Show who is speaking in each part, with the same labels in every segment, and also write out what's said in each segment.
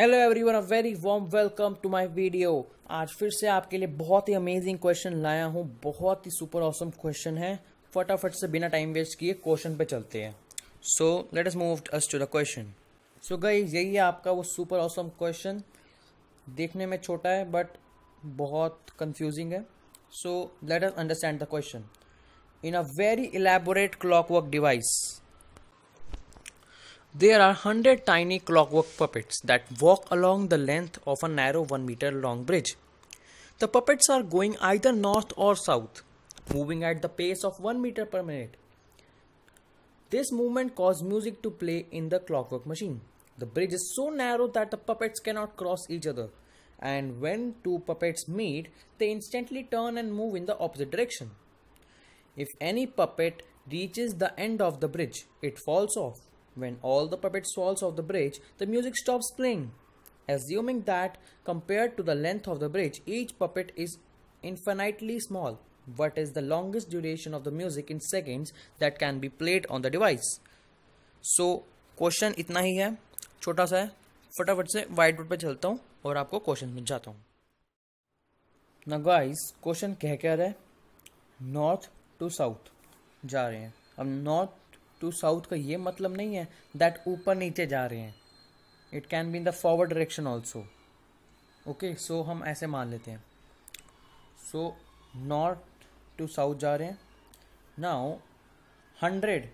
Speaker 1: Hello everyone a very warm welcome to my video आज फिर से आपके लिए बहुत ही अमेजिंग क्वेश्चन लाया हूँ बहुत ही सुपर ऑसम क्वेश्चन है फटाफट से बिना टाइम वेस्ट किए क्वेश्चन पे चलते हैं so let us move us to the question so गई यही है आपका वो सुपर ऑसम क्वेश्चन देखने में छोटा है बट बहुत कन्फ्यूजिंग है so let us understand the question in a very elaborate clockwork device There are 100 tiny clockwork puppets that walk along the length of a narrow 1 meter long bridge. The puppets are going either north or south, moving at the pace of 1 meter per minute. This movement caused music to play in the clockwork machine. The bridge is so narrow that the puppets cannot cross each other, and when two puppets meet, they instantly turn and move in the opposite direction. If any puppet reaches the end of the bridge, it falls off When all the puppet swallows of the bridge, the music stops playing. Assuming that, compared to the length of the bridge, each puppet is infinitely small, what is the longest duration of the music in seconds that can be played on the device? so, question itna hi hai छोटा sa hai फटाफट से white board पर चलता हूँ और आपको question मिल जाता हूँ ना गाइस क्वेश्चन कह क्या रहे नॉर्थ टू साउथ जा रहे हैं अब नॉर्थ टू साउथ का ये मतलब नहीं है दैट ऊपर नीचे जा रहे हैं it can be in the forward direction also okay so हम ऐसे मान लेते हैं सो नॉर्थ टू साउथ जा रहे हैं now hundred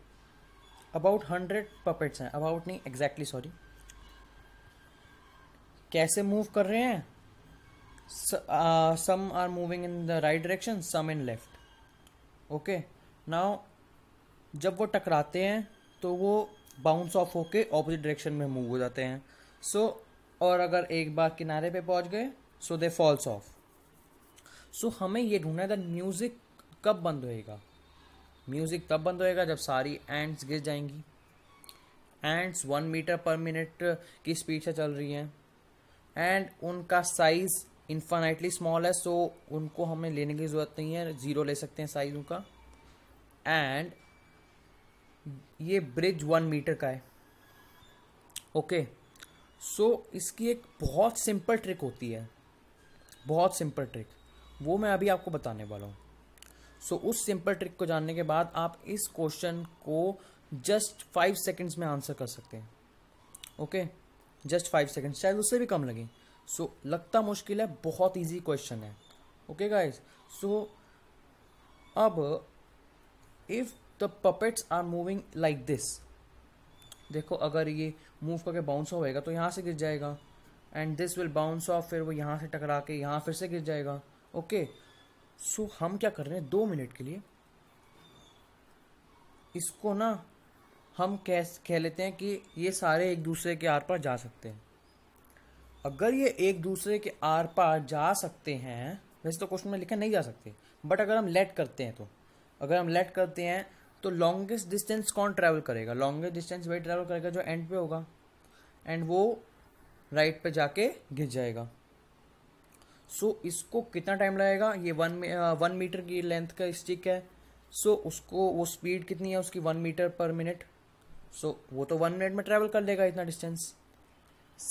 Speaker 1: about hundred puppets हैं अबाउट नहीं एग्जैक्टली exactly, सॉरी कैसे मूव कर रहे हैं some are moving in the right direction some in left okay now जब वो टकराते हैं तो वो बाउंस ऑफ होके ऑपोजिट डायरेक्शन में मूव हो जाते हैं सो so, और अगर एक बार किनारे पे पहुंच गए सो दे फॉल्स ऑफ सो हमें ये ढूंढना है म्यूज़िक कब बंद होएगा म्यूज़िक तब बंद होएगा जब सारी एंड्स गिर जाएंगी ends one metre per minute की स्पीड से चल रही हैं एंड उनका साइज़ इन्फानाइटली स्मॉल है सो so उनको हमें लेने की ज़रूरत नहीं है ज़ीरो ले सकते हैं साइज़ उनका एंड ये ब्रिज वन मीटर का है ओके सो इसकी एक बहुत सिंपल ट्रिक होती है बहुत सिंपल ट्रिक वो मैं अभी आपको बताने वाला हूँ सो उस सिंपल ट्रिक को जानने के बाद आप इस क्वेश्चन को जस्ट फाइव सेकेंड्स में आंसर कर सकते हैं ओके जस्ट फाइव सेकेंड्स शायद उससे भी कम लगे सो so, लगता मुश्किल है बहुत इजी क्वेश्चन है ओके गाइस सो अब if the puppets are moving like this देखो अगर ये मूव करके बाउंस ऑफ होएगा तो यहाँ से गिर जाएगा and this will bounce off फिर वो यहाँ से टकरा के यहाँ फिर से गिर जाएगा ओके okay. सो so, हम क्या कर रहे हैं दो मिनट के लिए इसको ना हम कह कह लेते हैं कि ये सारे एक दूसरे के आर पार जा सकते हैं अगर ये एक दूसरे के आर पार जा सकते हैं वैसे तो क्वेश्चन में लिखा नहीं जा सकते बट अगर हम लेट करते हैं तो अगर हम लेट करते हैं तो लॉन्गेस्ट डिस्टेंस कौन ट्रैवल करेगा लॉन्गेस्ट डिस्टेंस वही ट्रैवल करेगा जो एंड पे होगा एंड वो राइट पे जाके गिर जाएगा सो so, इसको कितना टाइम लगेगा ये वन वन मीटर की लेंथ का स्टिक है सो so, उसको वो स्पीड कितनी है उसकी one metre per minute so so, वो तो वन मिनट में ट्रैवल कर लेगा इतना डिस्टेंस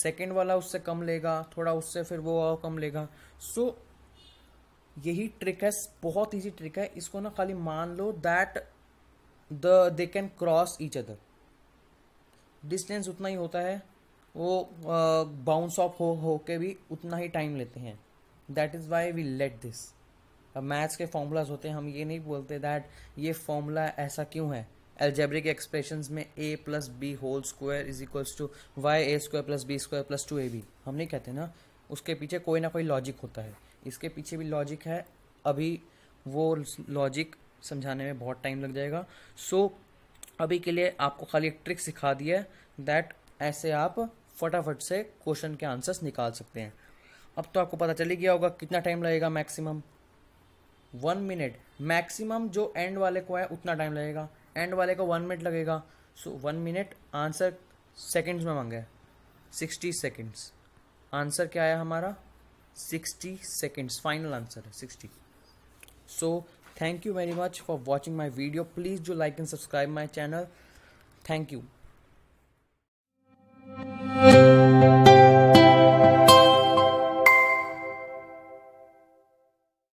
Speaker 1: सेकेंड वाला उससे कम लेगा थोड़ा उससे फिर वो और कम लेगा सो so, यही ट्रिक है बहुत इजी ट्रिक है इसको ना खाली मान लो that the they can cross each other distance उतना ही होता है वो बाउंस ऑफ हो हो के भी उतना ही टाइम लेते हैं that is why we let this अब मैथ्स के फॉर्मूलाज होते हैं हम ये नहीं बोलते दैट ये फॉर्मूला ऐसा क्यों है एल्जेब्रिक एक्सप्रेशन में A plus B whole square is equals to Y A square plus B square plus two A B हम नहीं कहते ना उसके पीछे कोई ना कोई लॉजिक होता है इसके पीछे भी लॉजिक है अभी वो लॉजिक समझाने में बहुत टाइम लग जाएगा सो so, अभी के लिए आपको खाली एक ट्रिक सिखा दिया है दैट ऐसे आप फटाफट से क्वेश्चन के आंसर्स निकाल सकते हैं अब तो आपको पता ही गया होगा कितना टाइम लगेगा मैक्सिमम वन मिनट मैक्सिमम जो एंड वाले को है उतना टाइम लगेगा एंड वाले को वन मिनट लगेगा so one minute answer seconds में मांगे सिक्सटी सेकेंड्स आंसर क्या आया हमारा सिक्सटी सेकेंड्स फाइनल आंसर है sixty so thank you very much for watching my video please do like and subscribe my channel thank you